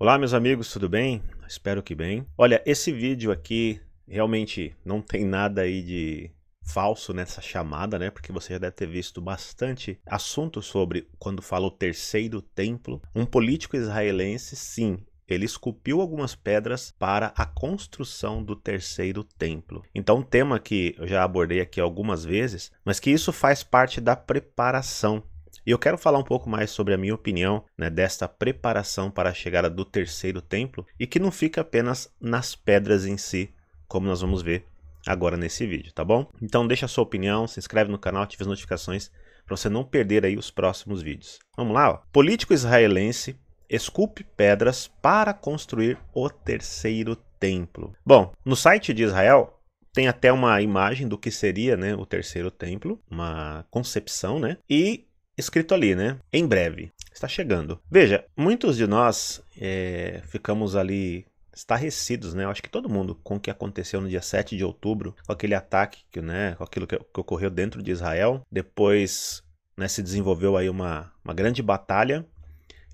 Olá, meus amigos, tudo bem? Espero que bem. Olha, esse vídeo aqui realmente não tem nada aí de falso nessa chamada, né? Porque você já deve ter visto bastante assunto sobre quando fala o terceiro templo. Um político israelense, sim, ele esculpiu algumas pedras para a construção do terceiro templo. Então, um tema que eu já abordei aqui algumas vezes, mas que isso faz parte da preparação e eu quero falar um pouco mais sobre a minha opinião né, desta preparação para a chegada do terceiro templo e que não fica apenas nas pedras em si, como nós vamos ver agora nesse vídeo, tá bom? Então deixa a sua opinião, se inscreve no canal, ative as notificações para você não perder aí os próximos vídeos. Vamos lá? Ó. Político israelense esculpe pedras para construir o terceiro templo. Bom, no site de Israel tem até uma imagem do que seria né, o terceiro templo, uma concepção, né? E escrito ali, né? Em breve. Está chegando. Veja, muitos de nós é, ficamos ali estarrecidos, né? Eu acho que todo mundo com o que aconteceu no dia 7 de outubro, com aquele ataque, que, né, com aquilo que, que ocorreu dentro de Israel. Depois né, se desenvolveu aí uma, uma grande batalha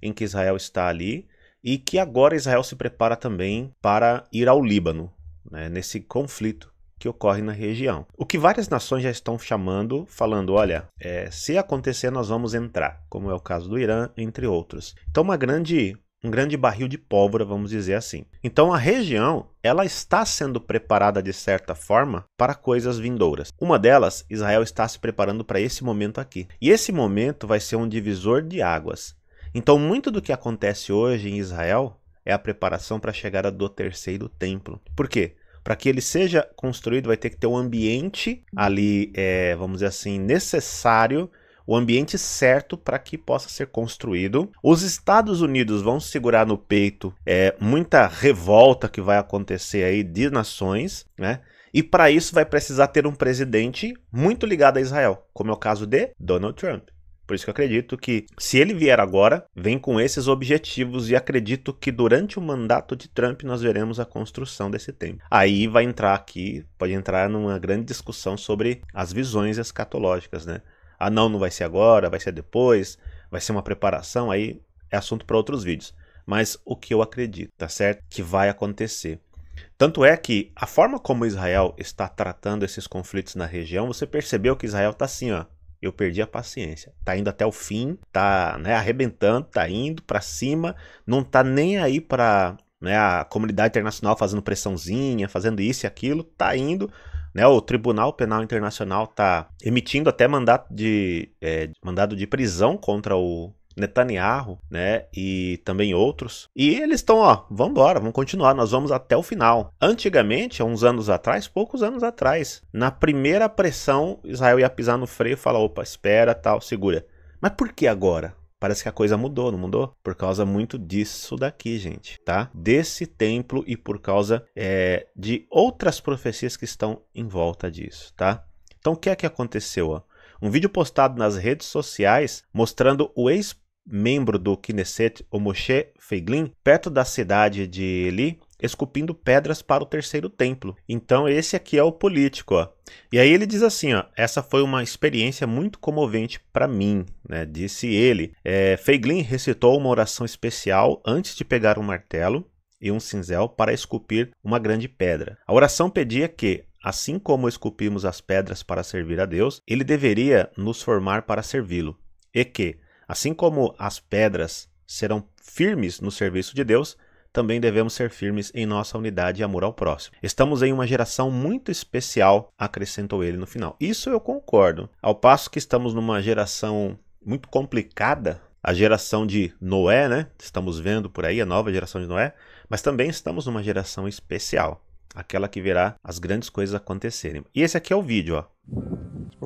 em que Israel está ali e que agora Israel se prepara também para ir ao Líbano, né, nesse conflito que ocorre na região. O que várias nações já estão chamando, falando: olha, é, se acontecer, nós vamos entrar, como é o caso do Irã, entre outros. Então, uma grande um grande barril de pólvora, vamos dizer assim. Então a região, ela está sendo preparada de certa forma para coisas vindouras. Uma delas, Israel está se preparando para esse momento aqui. E esse momento vai ser um divisor de águas. Então muito do que acontece hoje em Israel é a preparação para a chegada do terceiro templo. Por quê? Para que ele seja construído, vai ter que ter o um ambiente ali, é, vamos dizer assim, necessário o ambiente certo para que possa ser construído. Os Estados Unidos vão segurar no peito é, muita revolta que vai acontecer aí de nações, né? E para isso vai precisar ter um presidente muito ligado a Israel, como é o caso de Donald Trump. Por isso que eu acredito que, se ele vier agora, vem com esses objetivos e acredito que durante o mandato de Trump nós veremos a construção desse templo. Aí vai entrar aqui, pode entrar numa grande discussão sobre as visões escatológicas, né? Ah, não, não vai ser agora, vai ser depois, vai ser uma preparação, aí é assunto para outros vídeos. Mas o que eu acredito, tá certo? Que vai acontecer. Tanto é que a forma como Israel está tratando esses conflitos na região, você percebeu que Israel está assim, ó, eu perdi a paciência. Tá indo até o fim, tá né, arrebentando, tá indo para cima, não tá nem aí para né, a comunidade internacional fazendo pressãozinha, fazendo isso e aquilo, tá indo. Né, o Tribunal Penal Internacional tá emitindo até mandato de, é, mandado de prisão contra o Netanyahu, né, e também outros. E eles estão, ó, vamos embora, vamos continuar, nós vamos até o final. Antigamente, há uns anos atrás, poucos anos atrás, na primeira pressão, Israel ia pisar no freio e falar, opa, espera, tal, segura. Mas por que agora? Parece que a coisa mudou, não mudou? Por causa muito disso daqui, gente, tá? Desse templo e por causa é, de outras profecias que estão em volta disso, tá? Então, o que é que aconteceu? Ó? Um vídeo postado nas redes sociais mostrando o ex membro do Knesset Moshe Feiglin, perto da cidade de Eli, esculpindo pedras para o terceiro templo. Então esse aqui é o político, ó. E aí ele diz assim, ó, essa foi uma experiência muito comovente para mim, né? Disse ele. É, Feiglin recitou uma oração especial antes de pegar um martelo e um cinzel para esculpir uma grande pedra. A oração pedia que Assim como esculpimos as pedras para servir a Deus, ele deveria nos formar para servi-lo, e que, Assim como as pedras serão firmes no serviço de Deus, também devemos ser firmes em nossa unidade e amor ao próximo. Estamos em uma geração muito especial, acrescentou ele no final. Isso eu concordo. Ao passo que estamos numa geração muito complicada, a geração de Noé, né? Estamos vendo por aí a nova geração de Noé, mas também estamos numa geração especial, aquela que verá as grandes coisas acontecerem. E esse aqui é o vídeo, ó.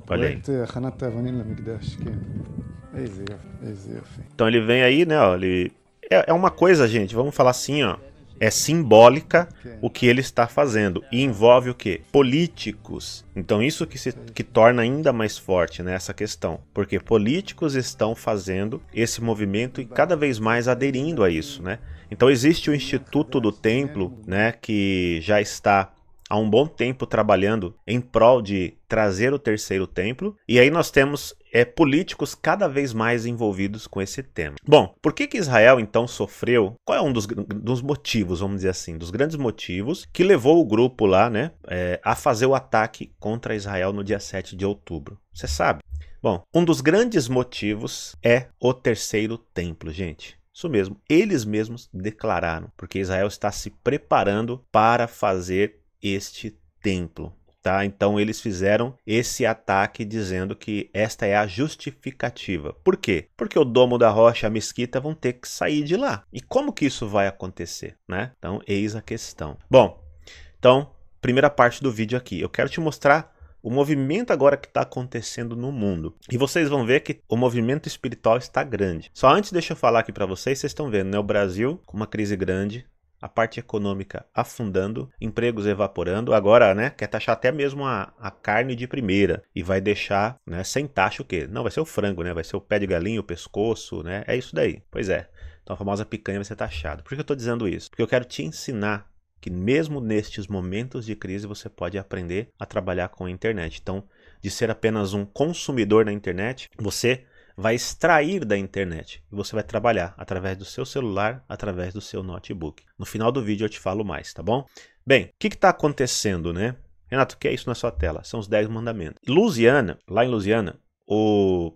Olha aí. É é é assim. Então ele vem aí, né, ó, ele... É, é uma coisa, gente, vamos falar assim, ó é simbólica o que ele está fazendo e envolve o quê? Políticos. Então isso que se que torna ainda mais forte né, essa questão, porque políticos estão fazendo esse movimento e cada vez mais aderindo a isso, né? Então existe o Instituto do Templo, né, que já está há um bom tempo trabalhando em prol de trazer o terceiro templo, e aí nós temos é, políticos cada vez mais envolvidos com esse tema. Bom, por que, que Israel então sofreu? Qual é um dos, dos motivos, vamos dizer assim, dos grandes motivos que levou o grupo lá né, é, a fazer o ataque contra Israel no dia 7 de outubro? Você sabe? Bom, um dos grandes motivos é o terceiro templo, gente. Isso mesmo, eles mesmos declararam, porque Israel está se preparando para fazer este templo. Tá? Então eles fizeram esse ataque dizendo que esta é a justificativa. Por quê? Porque o domo da rocha a mesquita vão ter que sair de lá. E como que isso vai acontecer, né? Então eis a questão. Bom, então primeira parte do vídeo aqui. Eu quero te mostrar o movimento agora que está acontecendo no mundo. E vocês vão ver que o movimento espiritual está grande. Só antes, deixa eu falar aqui para vocês, vocês estão vendo, né? O Brasil com uma crise grande, a parte econômica afundando, empregos evaporando. Agora, né, quer taxar até mesmo a, a carne de primeira e vai deixar, né, sem taxa o quê? Não, vai ser o frango, né? Vai ser o pé de galinha, o pescoço, né? É isso daí. Pois é. Então a famosa picanha vai ser taxada. Por que eu estou dizendo isso? Porque eu quero te ensinar que mesmo nestes momentos de crise você pode aprender a trabalhar com a internet. Então, de ser apenas um consumidor na internet, você vai extrair da internet e você vai trabalhar através do seu celular, através do seu notebook. No final do vídeo eu te falo mais, tá bom? Bem, o que está acontecendo, né? Renato, o que é isso na sua tela? São os 10 mandamentos. Lusiana, lá em Lusiana, o,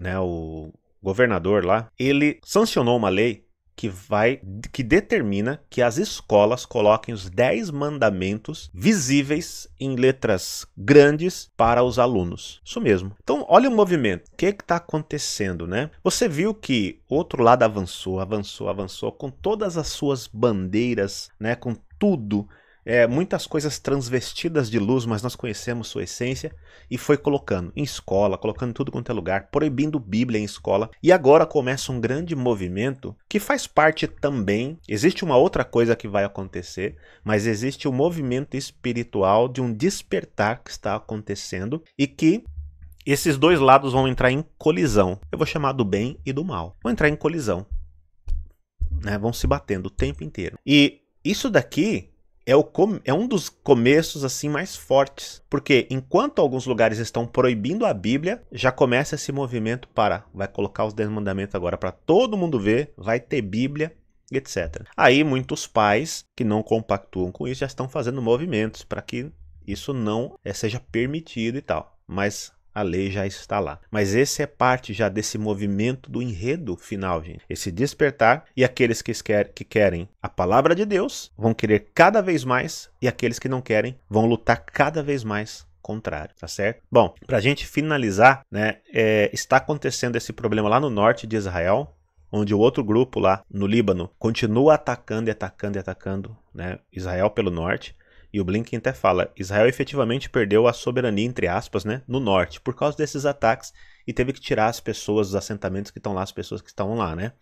né, o governador lá, ele sancionou uma lei que vai que determina que as escolas coloquem os 10 mandamentos visíveis em letras grandes para os alunos. Isso mesmo. Então, olha o movimento. O que é está acontecendo, né? Você viu que o outro lado avançou, avançou, avançou com todas as suas bandeiras, né, com tudo é, muitas coisas transvestidas de luz, mas nós conhecemos sua essência, e foi colocando em escola, colocando tudo quanto é lugar, proibindo Bíblia em escola. E agora começa um grande movimento que faz parte também. Existe uma outra coisa que vai acontecer, mas existe o um movimento espiritual de um despertar que está acontecendo e que esses dois lados vão entrar em colisão. Eu vou chamar do bem e do mal. Vão entrar em colisão. Né? Vão se batendo o tempo inteiro. E isso daqui é, o é um dos começos assim mais fortes, porque enquanto alguns lugares estão proibindo a Bíblia, já começa esse movimento para vai colocar os 10 mandamentos agora para todo mundo ver, vai ter Bíblia, etc. Aí muitos pais que não compactuam com isso já estão fazendo movimentos para que isso não eh, seja permitido e tal. Mas a lei já está lá. Mas esse é parte já desse movimento do enredo final, gente. Esse despertar e aqueles que, quer, que querem a palavra de Deus vão querer cada vez mais e aqueles que não querem vão lutar cada vez mais contrário, tá certo? Bom, para a gente finalizar, né, é, está acontecendo esse problema lá no norte de Israel, onde o outro grupo lá no Líbano continua atacando e atacando e atacando né, Israel pelo norte. E o Blinken até fala: Israel efetivamente perdeu a soberania, entre aspas, né, no norte, por causa desses ataques e teve que tirar as pessoas, os assentamentos que estão lá, as pessoas que estão lá, né?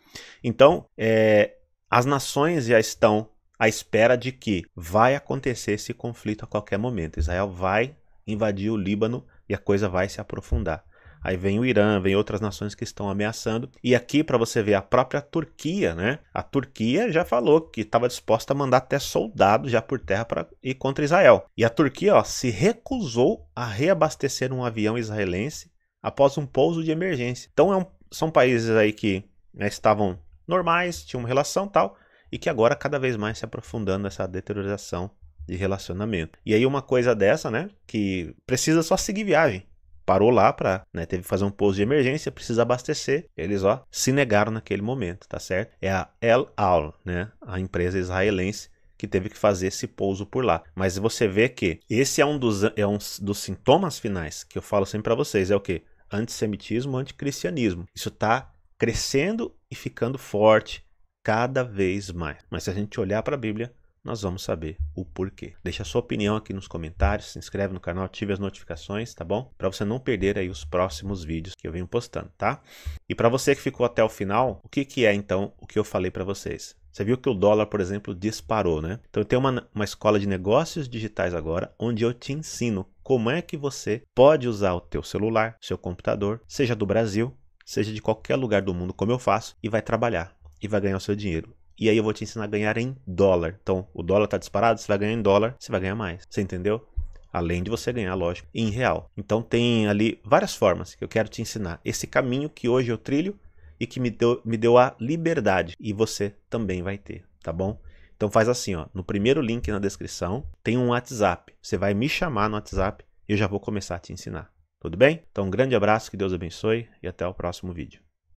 Então, é, as nações já estão à espera de que vai acontecer esse conflito a qualquer momento. Israel vai invadir o Líbano e a coisa vai se aprofundar. Aí vem o Irã, vem outras nações que estão ameaçando. E aqui, para você ver, a própria Turquia, né? A Turquia já falou que estava disposta a mandar até soldados já por terra para ir contra Israel. E a Turquia, ó, se recusou a reabastecer um avião israelense após um pouso de emergência. Então, é um, são países aí que né, estavam normais, tinham uma relação tal, e que agora cada vez mais se aprofundando essa deterioração de relacionamento. E aí uma coisa dessa, né, que precisa só seguir viagem parou lá para, né, teve que fazer um pouso de emergência, precisa abastecer. Eles, ó, se negaram naquele momento, tá certo? É a El Al, né, a empresa israelense que teve que fazer esse pouso por lá. Mas você vê que esse é um dos, é um dos sintomas finais que eu falo sempre para vocês, é o que? Antissemitismo, anticristianismo. Isso está crescendo e ficando forte cada vez mais. Mas se a gente olhar para a Bíblia, nós vamos saber o porquê. Deixa sua opinião aqui nos comentários, se inscreve no canal, ative as notificações, tá bom? Para você não perder aí os próximos vídeos que eu venho postando, tá? E para você que ficou até o final, o que, que é então o que eu falei para vocês? Você viu que o dólar, por exemplo, disparou, né? Então eu tenho uma, uma escola de negócios digitais agora, onde eu te ensino como é que você pode usar o teu celular, seu computador, seja do Brasil, seja de qualquer lugar do mundo, como eu faço, e vai trabalhar e vai ganhar o seu dinheiro e aí eu vou te ensinar a ganhar em dólar. Então, o dólar está disparado, você vai ganhar em dólar, você vai ganhar mais. Você entendeu? Além de você ganhar, lógico, em real. Então, tem ali várias formas que eu quero te ensinar. Esse caminho que hoje eu trilho e que me deu, me deu a liberdade. E você também vai ter, tá bom? Então, faz assim, ó. No primeiro link na descrição tem um WhatsApp. Você vai me chamar no WhatsApp e eu já vou começar a te ensinar. Tudo bem? Então, um grande abraço, que Deus abençoe e até o próximo vídeo.